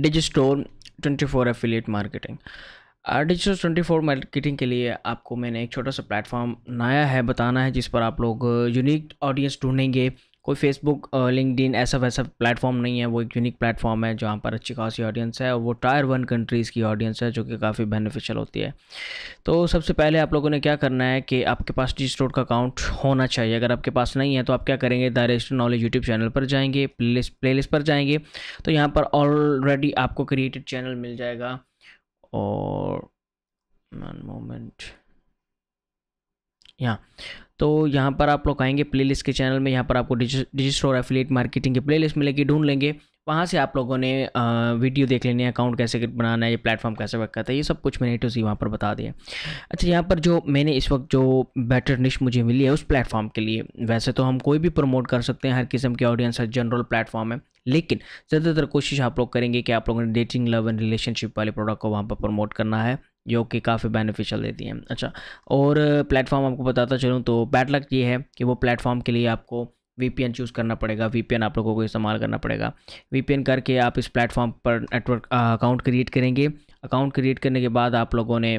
डिजिस्टोर 24 affiliate marketing digital twenty four marketing के लिए आपको मैंने एक छोटा सा प्लेटफॉर्म नया है बताना है जिस पर आप लोग यूनिक uh, ऑडियंस ढूंढेंगे कोई फेसबुक लिंकड ऐसा वैसा प्लेटफॉर्म नहीं है वो एक यूनिक प्लेटफॉर्म है जहाँ पर अच्छी खासी ऑडियंस है और वो टायर वन कंट्रीज़ की ऑडियंस है जो कि काफ़ी बेनिफिशियल होती है तो सबसे पहले आप लोगों ने क्या करना है कि आपके पास डी स्टोर का अकाउंट होना चाहिए अगर आपके पास नहीं है तो आप क्या करेंगे द नॉलेज यूट्यूब चैनल पर जाएंगे प्ले लिस्ट पर जाएंगे तो यहाँ पर ऑलरेडी आपको क्रिएटेड चैनल मिल जाएगा और मोमेंट यहाँ तो यहाँ पर आप लोग आएंगे प्लेलिस्ट के चैनल में यहाँ पर आपको डिजी स्टोर एफिलेट मार्केटिंग की प्लेलिस्ट मिलेगी ढूंढ लेंगे वहाँ से आप लोगों ने वीडियो देख लेनी है अकाउंट कैसे बनाना है ये प्लेटफॉर्म कैसे वर्क करता है ये सब कुछ मैंने टू सी वहाँ पर बता दिया अच्छा यहाँ पर जो मैंने इस वक्त जो बेटर निश मुझे मिली है उस प्लेटफॉर्म के लिए वैसे तो हम कोई भी प्रमोट कर सकते हैं हर किस्म के ऑडियंस है जनरल प्लेटफॉर्म है लेकिन ज़्यादातर कोशिश आप लोग करेंगे कि आप लोगों ने डेटिंग लव एंड रिलेशनशिप वाले प्रोडक्ट को वहाँ पर प्रमोट करना है जो कि काफ़ी बेनिफिशियल देती हैं अच्छा और प्लेटफॉर्म आपको बताता चलूँ तो बैड लक ये है कि वो प्लेटफॉर्म के लिए आपको एन चूज़ करना पड़ेगा वीपीएन आप लोगों को इस्तेमाल करना पड़ेगा एन करके आप इस प्लेटफॉर्म पर नेटवर्क अकाउंट क्रिएट करेंगे अकाउंट क्रिएट करने के बाद आप लोगों ने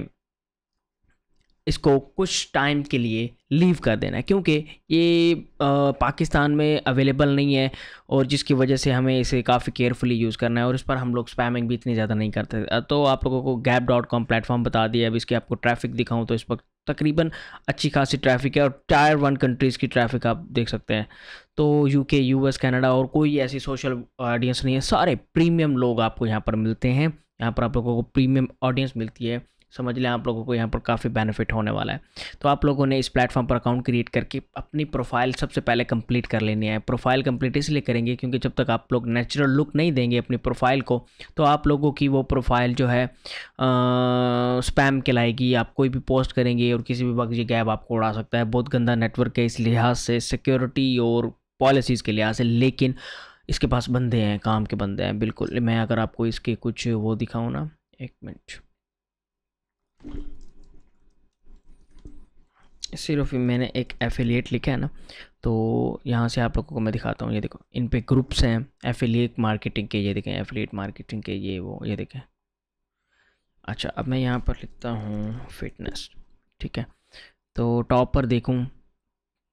इसको कुछ टाइम के लिए लीव कर देना है क्योंकि ये आ, पाकिस्तान में अवेलेबल नहीं है और जिसकी वजह से हमें इसे काफ़ी केयरफुली यूज़ करना है और इस पर हम लोग स्पैमिंग भी इतनी ज़्यादा नहीं करते तो आप लोगों को गैप डॉट कॉम प्लेटफॉर्म बता दिया अब इसके आपको ट्रैफिक दिखाऊँ तो इस वक्त तकरीबन अच्छी खासी ट्रैफिक है और टायर वन कंट्रीज़ की ट्रैफिक आप देख सकते हैं तो यू एस कैनाडा और कोई ऐसी सोशल ऑडियंस नहीं है सारे प्रीमियम लोग आपको यहाँ पर मिलते हैं यहाँ पर आप लोगों को प्रीमियम ऑडियंस मिलती है समझ लें आप लोगों को यहाँ पर काफ़ी बेनिफिट होने वाला है तो आप लोगों ने इस प्लेटफॉर्म पर अकाउंट क्रिएट करके अपनी प्रोफाइल सबसे पहले कंप्लीट कर लेनी है प्रोफाइल कंप्लीट इसलिए करेंगे क्योंकि जब तक आप लोग नेचुरल लुक नहीं देंगे अपनी प्रोफाइल को तो आप लोगों की वो प्रोफाइल जो है स्पैम कहलाएगी आप कोई भी पोस्ट करेंगे और किसी भी वक्त ये गैप आपको उड़ा सकता है बहुत गंदा नेटवर्क है इस लिहाज से सिक्योरिटी और पॉलिसीज़ के लिहाज से लेकिन इसके पास बंदे हैं काम के बंदे हैं बिल्कुल मैं अगर आपको इसके कुछ वो दिखाऊँ ना एक मिनट सिर्फ मैंने एक एफिलिएट लिखा है ना तो यहाँ से आप लोगों को मैं दिखाता हूँ ये देखो इन पे ग्रुप्स हैं एफिलिएट मार्केटिंग के ये देखें एफिलिएट मार्केटिंग के ये वो ये देखें अच्छा अब मैं यहाँ पर लिखता हूँ फिटनेस ठीक है तो टॉप पर देखूँ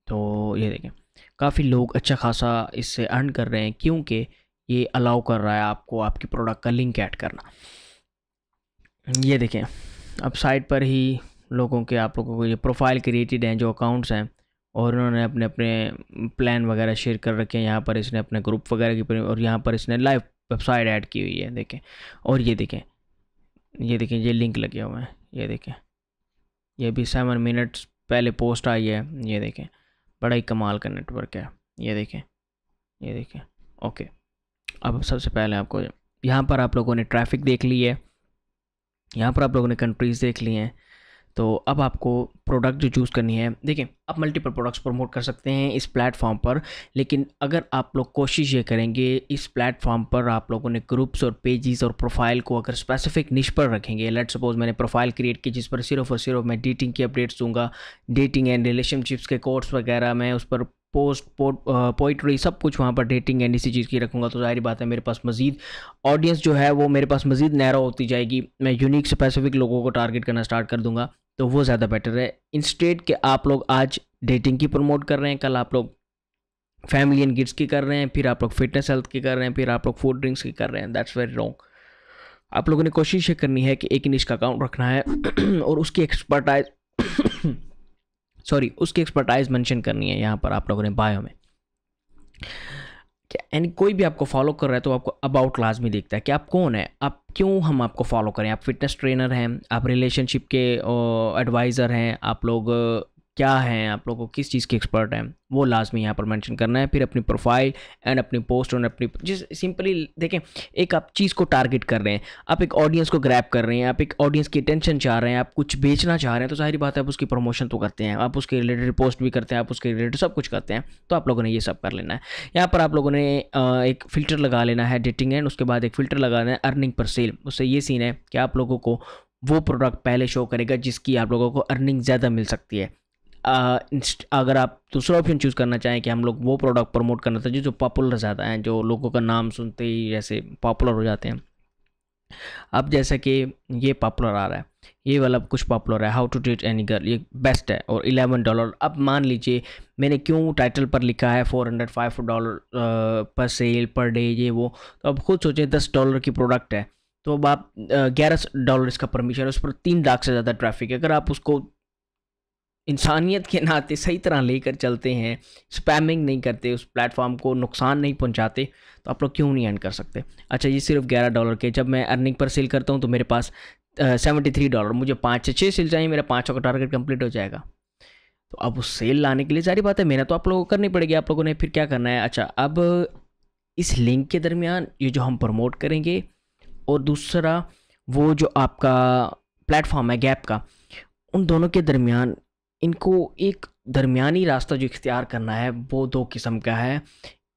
तो ये देखें काफ़ी लोग अच्छा खासा इससे अर्न कर रहे हैं क्योंकि ये अलाउ कर रहा है आपको आपकी प्रोडक्ट का लिंक ऐड करना ये देखें अब साइट पर ही लोगों के आप लोगों को ये प्रोफाइल क्रिएटेड हैं जो अकाउंट्स हैं और उन्होंने अपने अपने प्लान वगैरह शेयर कर रखे हैं यहाँ पर इसने अपने ग्रुप वगैरह की और यहाँ पर इसने लाइव वेबसाइट ऐड की हुई है देखें और ये देखें ये देखें ये लिंक लगे हुए हैं ये देखें ये भी सेवन मिनट्स पहले पोस्ट आई है ये देखें बड़ा ही कमाल का नेटवर्क है ये देखें ये देखें ओके अब सबसे पहले आपको यहाँ पर आप लोगों ने ट्रैफिक देख ली है यहाँ पर आप लोगों ने कंट्रीज़ देख ली हैं तो अब आपको प्रोडक्ट जो चूज़ करनी है देखिए आप मल्टीपल प्रोडक्ट्स प्रमोट कर सकते हैं इस प्लेटफॉर्म पर लेकिन अगर आप लोग कोशिश ये करेंगे इस प्लेटफॉर्म पर आप लोगों ने ग्रुप्स और पेजेस और प्रोफाइल को अगर स्पेसिफिक निश पर रखेंगे लेट सपोज मैंने प्रोफाइल क्रिएट की जिस पर सिर्फ और सिर्फ मैं डेटिंग की अपडेट्स दूंगा डेटिंग एंड रिलेशनशिप्स के कोर्स वगैरह मैं उस पर पोस्ट पोइट्री सब कुछ वहाँ पर डेटिंग एंड इसी चीज़ की रखूँगा तो जाहिर बात है मेरे पास मजीद ऑडियंस जो है वो मेरे पास मजीद नैरो होती जाएगी मैं यूनिक स्पेसिफिक लोगों को टारगेट करना स्टार्ट कर दूँगा तो वो ज़्यादा बेटर है स्टेट के आप लोग आज डेटिंग की प्रमोट कर रहे हैं कल आप लोग फैमिली एंड गिट्स की कर रहे हैं फिर आप लोग फिटनेस हेल्थ की कर रहे हैं फिर आप लोग फूड ड्रिंक्स की कर रहे हैं दैट्स वेरी रॉन्ग आप लोगों ने कोशिश ये करनी है कि एक निश का अकाउंट रखना है और उसकी एक्सपर्टाइज सॉरी उसकी एक्सपर्टाइज मेंशन करनी है यहाँ पर आप लोगों ने बायो में यानी कोई भी आपको फॉलो कर रहा है तो आपको अबाउट क्लास में देखता है कि आप कौन है आप क्यों हम आपको फॉलो करें आप फिटनेस ट्रेनर हैं आप रिलेशनशिप के एडवाइज़र हैं आप लोग क्या हैं आप लोगों को किस चीज़ के एक्सपर्ट हैं वो लाजमी यहाँ पर मेंशन करना है फिर अपनी प्रोफाइल एंड अपनी पोस्ट और अपनी जिस सिंपली देखें एक आप चीज़ को टारगेट कर रहे हैं आप एक ऑडियंस को ग्रैप कर रहे हैं आप एक ऑडियंस की अटेंशन चाह रहे हैं आप कुछ बेचना चाह रहे हैं तो सारी बात है आप उसकी प्रमोशन तो करते हैं आप उसके रिलेटेड पोस्ट भी करते हैं आप उसके रिलेटेड सब कुछ करते हैं तो आप लोगों ने ये सब कर लेना है यहाँ पर आप लोगों ने एक फ़िल्टर लगा लेना है डेटिंग एंड उसके बाद एक फ़िल्टर लगा देना है अर्निंग पर सेल उससे ये सीन है कि आप लोगों को वो प्रोडक्ट पहले शो करेगा जिसकी आप लोगों को अर्निंग ज़्यादा मिल सकती है अगर आप दूसरा ऑप्शन चूज़ करना चाहें कि हम लोग वो प्रोडक्ट प्रमोट करना चाहिए जो पॉपुलर ज़्यादा हैं जो लोगों का नाम सुनते ही जैसे पॉपुलर हो जाते हैं अब जैसा कि ये पॉपुलर आ रहा है ये वाला कुछ पॉपुलर है how to treat any girl ये बेस्ट है और इलेवन डॉलर अब मान लीजिए मैंने क्यों टाइटल पर लिखा है four hundred five dollar per sale per day ये वो तो अब खुद सोचें दस डॉलर की प्रोडक्ट है तो अब आप ग्यारह डॉलर इसका परमिशन है उस पर तीन लाख से ज़्यादा ट्रैफिक है अगर आप उसको इंसानियत के नाते सही तरह लेकर चलते हैं स्पैमिंग नहीं करते उस प्लेटफॉर्म को नुकसान नहीं पहुंचाते तो आप लोग क्यों नहीं अर्न कर सकते अच्छा ये सिर्फ ग्यारह डॉलर के जब मैं अर्निंग पर सेल करता हूँ तो मेरे पास सेवेंटी थ्री डॉलर मुझे पाँच से छः सेल चाहिए मेरा पाँचों का टारगेट कंप्लीट हो जाएगा तो अब उस सेल लाने के लिए सारी बात है मेहनत तो आप लोगों को करनी पड़ेगी आप लोगों ने फिर क्या करना है अच्छा अब इस लिंक के दरमियान ये जो हम प्रमोट करेंगे और दूसरा वो जो आपका प्लेटफॉर्म है गैप का उन दोनों के दरमियान इनको एक दरमियानी रास्ता जो इख्तियार करना है वो दो किस्म का है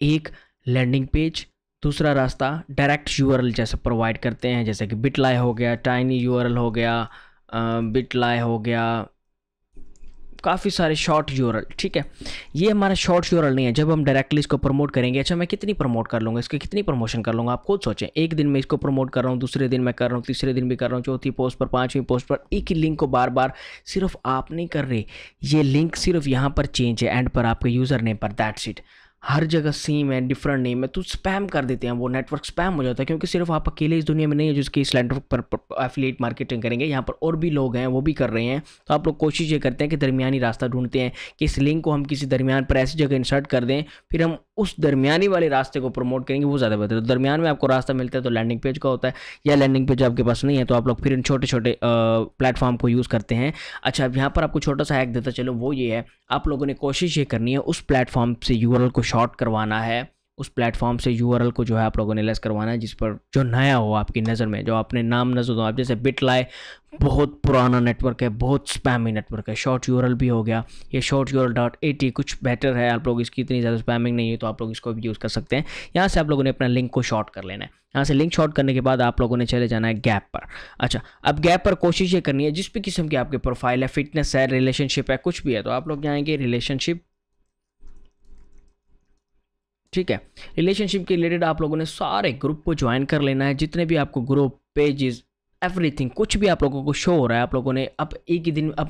एक लैंडिंग पेज दूसरा रास्ता डायरेक्ट यू जैसे प्रोवाइड करते हैं जैसे कि बिटलाय हो गया टाइनी यू हो गया बिटलाय हो गया काफ़ी सारे शॉर्ट यूरल ठीक है ये हमारा शॉर्ट यूरल नहीं है जब हम डायरेक्टली इसको प्रमोट करेंगे अच्छा मैं कितनी प्रमोट कर लूँगा इसकी कितनी प्रमोशन कर लूँगा आप खुद सोचें एक दिन मैं इसको प्रमोट कर रहा हूँ दूसरे दिन मैं कर रहा हूँ तीसरे दिन भी कर रहा हूँ चौथी पोस्ट पर पाँचवीं पोस्ट पर एक ही लिंक को बार बार सिर्फ आप नहीं कर रहे ये लिंक सिर्फ यहाँ पर चेंज है एंड पर आपके यूज़र नेम पर दैट्स इट हर जगह सेम है डिफरेंट नेम है तो स्पैम कर देते हैं वो नेटवर्क स्पैम हो जाता है क्योंकि सिर्फ आप अकेले इस दुनिया में नहीं है जिसके इस नेटवर्क पर एफिलेट मार्केटिंग करेंगे यहाँ पर और भी लोग हैं वो भी कर रहे हैं तो आप लोग कोशिश ये करते हैं कि दरमियानी रास्ता ढूंढते हैं कि इस लिंक को हम किसी दरमियान पर ऐसी जगह इंसर्ट कर दें फिर हम उस दरमियानी वाले रास्ते को प्रमोट करेंगे वो ज़्यादा बेहतर है दरमियान में आपको रास्ता मिलता है तो लैंडिंग पेज का होता है या लैंडिंग पेज आपके पास नहीं है तो आप लोग फिर इन छोटे छोटे प्लेटफॉर्म को यूज़ करते हैं अच्छा अब यहाँ पर आपको छोटा सा हैक देता चलो वो ये है आप लोगों ने कोशिश ये करनी है उस प्लेटफॉर्म से यू को शॉर्ट करवाना है उस प्लेटफॉर्म से यू को जो है आप लोगों ने लेस करवाना है जिस पर जो नया हो आपकी नज़र में जो आपने नाम नजर दो आप जैसे बिट लाए बहुत पुराना नेटवर्क है बहुत स्पैमिंग नेटवर्क है शॉर्ट यू भी हो गया ये शॉर्ट यू डॉट एटी कुछ बेटर है आप लोग इसकी इतनी ज़्यादा स्पैमिंग नहीं है तो आप लोग इसको भी यूज़ कर सकते हैं यहाँ से आप लोगों ने अपना लिंक को शॉर्ट कर लेना है यहाँ से लिंक शॉर्ट करने के बाद आप लोगों ने चले जाना है गैप पर अच्छा अब गैप पर कोशिश ये करनी है जिस भी किस्म की आपकी प्रोफाइल है फिटनेस है रिलेशनशिप है कुछ भी है तो आप लोग जाएंगे रिलेशनशिप ठीक है रिलेशनशिप के रिलेटेड आप लोगों ने सारे ग्रुप को ज्वाइन कर लेना है जितने भी आपको ग्रुप पेजेस एवरीथिंग कुछ भी आप लोगों को शो हो रहा है आप लोगों ने अब एक ही दिन अब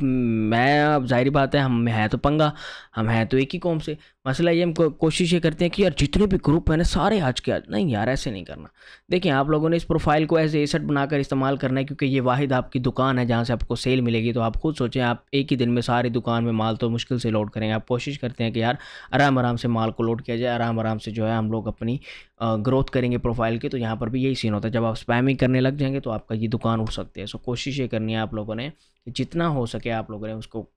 मैं अब जाहिर बात है हम है तो पंगा हम हैं तो एक ही कॉम से मसला ये हम को, कोशिश ये करते हैं कि यार जितने भी ग्रुप हैं ना सारे आज के आज नहीं यार ऐसे नहीं करना देखिए आप लोगों ने इस प्रोफाइल को एज एसेट बनाकर इस्तेमाल करना है क्योंकि ये वाहिद आपकी दुकान है जहाँ से आपको सेल मिलेगी तो आप खुद सोचें आप एक ही दिन में सारी दुकान में माल तो मुश्किल से लोड करेंगे आप कोशिश करते हैं कि यार आराम आराम से माल को लोड किया जाए आराम आराम से जो है हम लोग अपनी ग्रोथ करेंगे प्रोफाइल की तो यहाँ पर भी यही सीन होता है जब आप स्पैमिंग करने लग जाएंगे तो आपका ये दुकान उठ सकती है सो कोशिश ये करनी है आप लोगों ने जितना हो सके आप लोगों ने उसको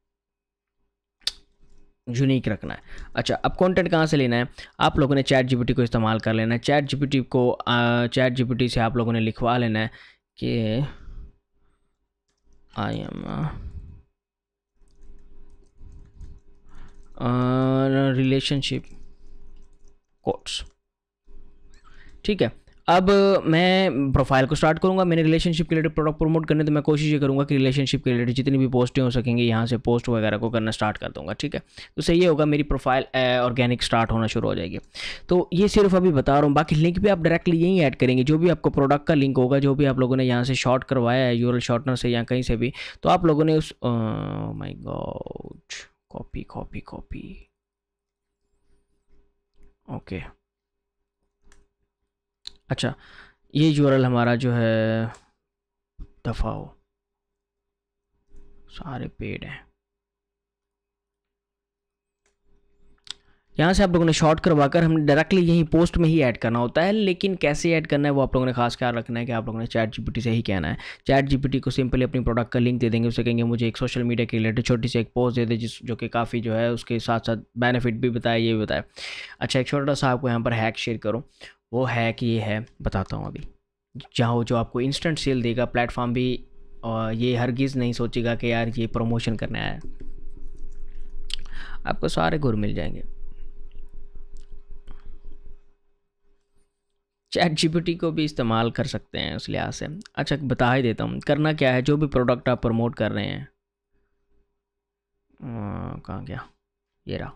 यूनिक रखना है अच्छा अब कंटेंट कहाँ से लेना है आप लोगों ने चैट जीपीटी को इस्तेमाल कर लेना है चैट जीपीटी को चैट जीपीटी से आप लोगों ने लिखवा लेना है कि आई एम रिलेशनशिप कोट्स ठीक है अब मैं प्रोफाइल को स्टार्ट करूँगा मैंने रिलेशनशिप के रिलेटेड प्रोडक्ट प्रमोट करने तो मैं कोशिश ये करूँगा कि रिलेशनशिप के रिलेटेड जितनी भी पोस्टें हो सकेंगी यहाँ से पोस्ट वगैरह को करना स्टार्ट कर दूँगा ठीक है तो सही होगा मेरी प्रोफाइल ऑर्गेनिक स्टार्ट होना शुरू हो जाएगी तो ये सिर्फ अभी बता रहा हूँ बाकी लिंक भी आप डायरेक्टली यहीं ऐड करेंगे जो भी आपको प्रोडक्ट का लिंक होगा जो भी आप लोगों ने यहाँ से शॉर्ट करवाया है यूरल शॉर्टनर से या कहीं से भी तो आप लोगों ने उस my god copy copy copy okay अच्छा ये यू हमारा जो है दफाओ सारे पेड हैं यहाँ से आप लोगों ने शॉर्ट करवा कर हमने डायरेक्टली यहीं पोस्ट में ही ऐड करना होता है लेकिन कैसे ऐड करना है वो आप लोगों ने खास ख्याल रखना है कि आप लोगों ने चैट जीपीटी से ही कहना है चैट जीपीटी को सिंपली अपनी प्रोडक्ट का लिंक दे देंगे उसे कहेंगे मुझे एक सोशल मीडिया के रिलेटेड छोटी सी एक पोस्ट दे दे जिस जो कि काफ़ी जो है उसके साथ साथ बेनिफिट भी बताए ये भी बताए अच्छा एक छोटा सा आपको यहाँ पर हैक शेयर करो वो हैक ये है बताता हूँ अभी जहाँ जो आपको इंस्टेंट सेल देगा प्लेटफॉर्म भी ये हरगिज़ नहीं सोचेगा कि यार ये प्रमोशन करने आया आपको सारे गुर मिल जाएंगे चैट जीपीटी को भी इस्तेमाल कर सकते हैं उस लिहाज से अच्छा बता ही देता हूँ करना क्या है जो भी प्रोडक्ट आप प्रमोट कर रहे हैं अं, कहाँ गया ये रहा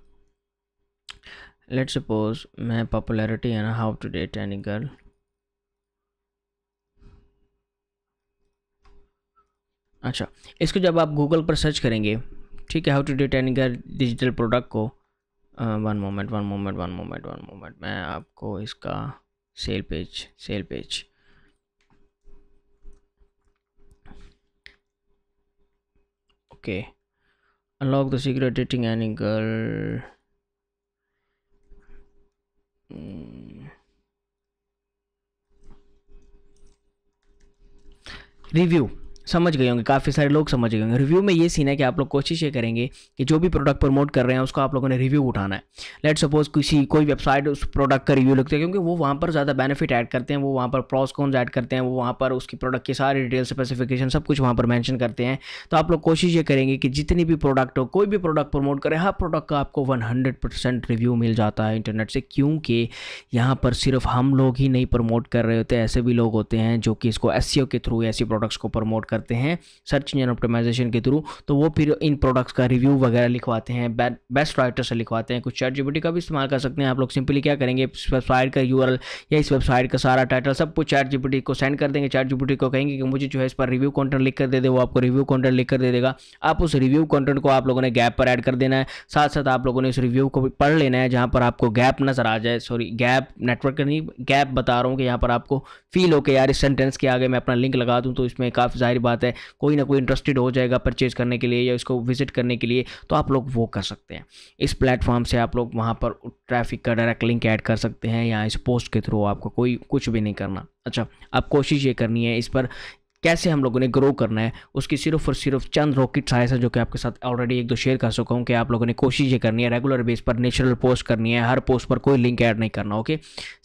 लेट सपोज मैं popularity and how to date any girl अच्छा इसको जब आप गूगल पर सर्च करेंगे ठीक है how to date any girl digital product को one moment one moment one moment one moment मैं आपको इसका sale page sale page okay unlock the secret dating angle hmm. review समझ गए होंगे काफ़ी सारे लोग समझ गए होंगे रिव्यू में ये सीन है कि आप लोग कोशिश ये करेंगे कि जो भी प्रोडक्ट प्रमोट कर रहे हैं उसका आप लोगों ने रिव्यू उठाना है लेट सपोज किसी कोई वेबसाइट उस प्रोडक्ट का रिव्यू लिखते हैं क्योंकि वो वहाँ पर ज़्यादा बेनिफिट ऐड करते हैं वो वहाँ पर प्रॉस कॉन्स ऐड करते हैं वो वहाँ पर उसकी प्रोडक्ट की सारी डिटेल स्पेसिफिकेशन सब कुछ वहाँ पर मैंशन करते हैं तो आप लोग कोशिश ये करेंगे कि जितनी भी प्रोडक्ट हो कोई भी प्रोडक्ट प्रमोट करें हर प्रोडक्ट का आपको वन रिव्यू मिल जाता है इंटरनेट से क्योंकि यहाँ पर सिर्फ हम लोग ही नहीं प्रमोट कर रहे होते ऐसे भी लोग होते हैं जो कि इसको एस e के थ्रू ऐसी प्रोडक्ट्स को प्रमोट कर करते हैं सर्च इंजन ऑप्टिमाइजेशन के थ्रू तो वो फिर इन प्रोडक्ट्स का रिव्यू वगैरह लिखवाते हैं बेस्ट राइटर से लिखवाते हैं कुछ चैट जीबीटी का भी इस्तेमाल कर सकते हैं आप लोग सिंपली क्या करेंगे इस वेबसाइट का यू या इस वेबसाइट का सारा टाइटल सब कुछ चैट जीबीटी को सेंड कर देंगे चैट जीबीटी को कहेंगे कि मुझे जो है इस पर रिव्यू कॉन्टेंट लिख कर दे दे वो आपको रिव्यू कॉन्टेंट लिख कर दे देगा आप उस रिव्यू कॉन्टेंट को आप लोगों ने गैप पर ऐड कर देना है साथ साथ आप लोगों ने इस रिव्यू को भी पढ़ लेना है जहाँ पर आपको गैप नजर आ जाए सॉरी गैप नेटवर्क नहीं गैप बता रहा हूँ कि यहाँ पर आपको फील हो के यार इस सेंटेंस के आगे मैं अपना लिंक लगा दूँ तो इसमें काफ़ी जाहिर बात है कोई ना कोई इंटरेस्टेड हो जाएगा परचेज करने के लिए या इसको विजिट करने के लिए तो आप लोग वो कर सकते हैं इस प्लेटफॉर्म से आप लोग वहाँ पर ट्रैफिक का डायरेक्ट लिंक ऐड कर सकते हैं या इस पोस्ट के थ्रू आपको कोई कुछ भी नहीं करना अच्छा अब कोशिश ये करनी है इस पर कैसे हम लोगों ने ग्रो करना है उसकी सिर्फ और सिर्फ चंद रॉकेट साइंस है जो कि आपके साथ ऑलरेडी एक दो शेयर कर सकता हूँ कि आप लोगों ने कोशिश ये करनी है रेगुलर बेस पर नेचुरल पोस्ट करनी है हर पोस्ट पर कोई लिंक ऐड नहीं करना ओके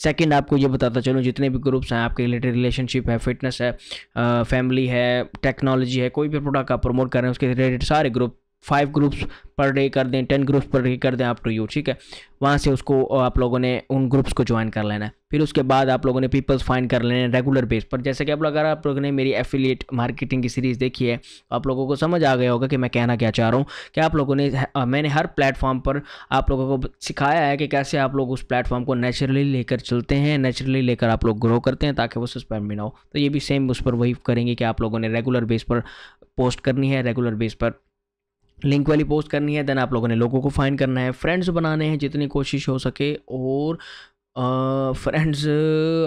सेकेंड आपको ये बताता चलूँ जितने भी ग्रुप्स हैं आपके रिलेटेड रिलेशनशिप है फिटनेस है फैमिली है टेक्नोलॉजी है कोई भी प्रोडक्ट आप प्रमोट कर रहे हैं उसके रिलेटेड सारे group five groups per day कर दें टेन ग्रुप्स पर डे कर दें आप टू यू ठीक है वहाँ से उसको आप लोगों ने उन ग्रुप्स को ज्वाइन कर लेना है फिर उसके बाद आप लोगों ने पीपल्स फाइंड कर लेने रेगुलर बेस पर जैसे कि आप लोग अगर आप लोगों ने मेरी एफिलिएट मार्केटिंग की सीरीज़ देखी है तो आप लोगों को समझ आ गया होगा कि मैं कहना क्या चाह रहा हूँ कि आप लोगों ने मैंने हर प्लेटफॉर्म पर आप लोगों को सिखाया है कि कैसे आप लोग उस प्लेटफॉर्म को नेचुरली लेकर चलते हैं नेचुरली लेकर आप लोग ग्रो करते हैं ताकि वो सस्पेंड भी ना हो तो ये भी सेम उस पर वही करेंगे कि आप लोगों ने रेगुलर बेस पर पोस्ट करनी है रेगुलर बेस पर लिंक वाली पोस्ट करनी है देन आप लोगों ने लोगों को फाइंड करना है फ्रेंड्स बनाने हैं जितनी कोशिश हो सके और फ्रेंड्स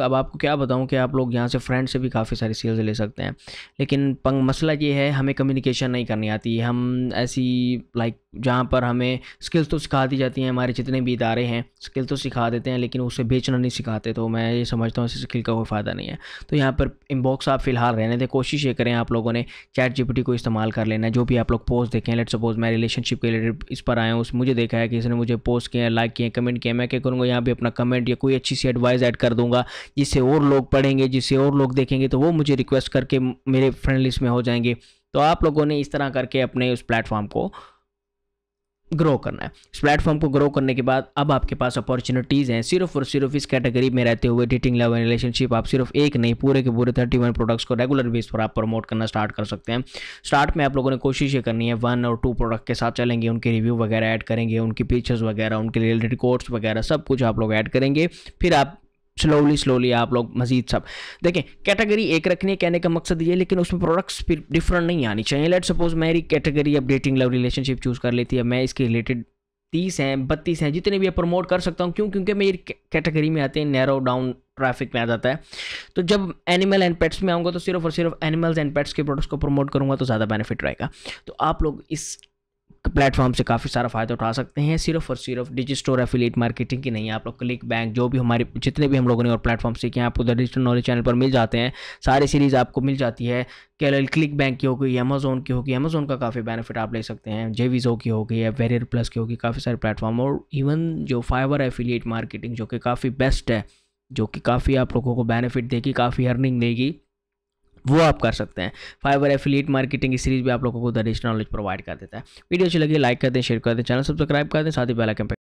अब आपको क्या बताऊं कि आप लोग यहाँ से फ्रेंड से भी काफ़ी सारी सेल्स ले सकते हैं लेकिन पंग मसला ये है हमें कम्युनिकेशन नहीं करनी आती हम ऐसी लाइक जहाँ पर हमें स्किल्स तो सिखा दी जाती हैं हमारे जितने भी इदारे हैं स्किल तो सिखा देते हैं लेकिन उसे बेचना नहीं सिखाते तो मैं ये समझता हूँ इस स्किल का कोई फ़ायदा नहीं है तो यहाँ पर इनबॉक्स आप फिलहाल रहने दें कोशिश ये करें आप लोगों ने चैट जी को इस्तेमाल कर लेना जो भी आप लोग पोस्ट देखें लेट सपोज मैं रिलेशनशिप के रिलेटेड इस पर आए हूँ मुझे देखा है कि इसने मुझे पोस्ट किए लाइक किए कमेंट किया मैं क्या करूँगा यहाँ भी अपना कमेंट या कोई अच्छी सी एडवाइस ऐड कर दूंगा जिससे और लोग पढ़ेंगे जिससे और लोग देखेंगे तो वो मुझे रिक्वेस्ट करके मेरे फ्रेंड लिस्ट में हो जाएंगे तो आप लोगों ने इस तरह करके अपने उस प्लेटफॉर्म को ग्रो करना है इस प्लेटफॉर्म को ग्रो करने के बाद अब आपके पास अपॉर्चुनिटीज़ हैं सिर्फ और सिर्फ इस कैटेगरी में रहते हुए डेटिंग लव एंड रिलेशनशिप आप सिर्फ एक नहीं पूरे के पूरे थर्टी वन प्रोडक्ट्स को रेगुलर बेस पर आप प्रमोट करना स्टार्ट कर सकते हैं स्टार्ट में आप लोगों ने कोशिश ये करनी है वन और टू प्रोडक्ट के साथ चलेंगे उनके रिव्यू वगैरह ऐड करेंगे उनकी पिक्चर्स वगैरह उनके रिलेटेड कोर्ट्स वगैरह सब कुछ आप लोग ऐड करेंगे फिर आप स्लोली स्लोली आप लोग मजीद सब देखें कैटेगरी एक रखनी है कहने का मकसद ये लेकिन उसमें प्रोडक्ट्स फिर डिफरेंट नहीं आनी चाहिए लेट सपोज मेरी कैटेगरी अब डेटिंग लव रिलेशनशिप चूज़ कर लेती है मैं इसके रिलेटेड तीस हैं बत्तीस हैं जितने भी प्रमोट कर सकता हूँ क्यों क्योंकि मेरी कैटेगरी में आते हैं नैरो डाउन ट्रैफिक में आ जाता है तो जब एनिमल एंड पेट्स में आऊँगा तो सिर्फ और सिर्फ एनिमल्स एंड पेट्स के प्रोडक्ट्स को प्रमोट करूँगा तो ज़्यादा बेनिफिट रहेगा तो आप लोग इस प्लेटफॉर्म से काफ़ी सारा फ़ायदा उठा सकते हैं सिर्फ और सिर्फ डिजिट स्टोर एफिलेट मार्केटिंग की नहीं आप लोग क्लिक बैंक जो भी हमारे जितने भी हम लोगों ने और प्लेटफॉर्म सीखे हैं आपको डिजिटल नॉलेज चैनल पर मिल जाते हैं सारी सीरीज़ आपको मिल जाती है केरल क्लिक बैंक की होगी अमेजोन की होगी अमेजोन का काफ़ी बेनिफिट आप ले सकते हैं जेवीजो की होगी या वेरियर प्लस की होगी काफ़ी सारे प्लेटफॉर्म और इवन जो फाइवर एफिलेट मार्केटिंग जो कि काफ़ी बेस्ट है जो कि काफ़ी आप लोगों को बेनिफिट देगी काफ़ी अर्निंग देगी वो आप कर सकते हैं फाइबर एफिलिएट मार्केटिंग की सीरीज भी आप लोगों को द रिच नॉलेज प्रोवाइड कर देता है वीडियो अच्छी लगी लाइक कर दें शेयर कर दें चैनल सब्सक्राइब कर दें साथ ही बेलाइकन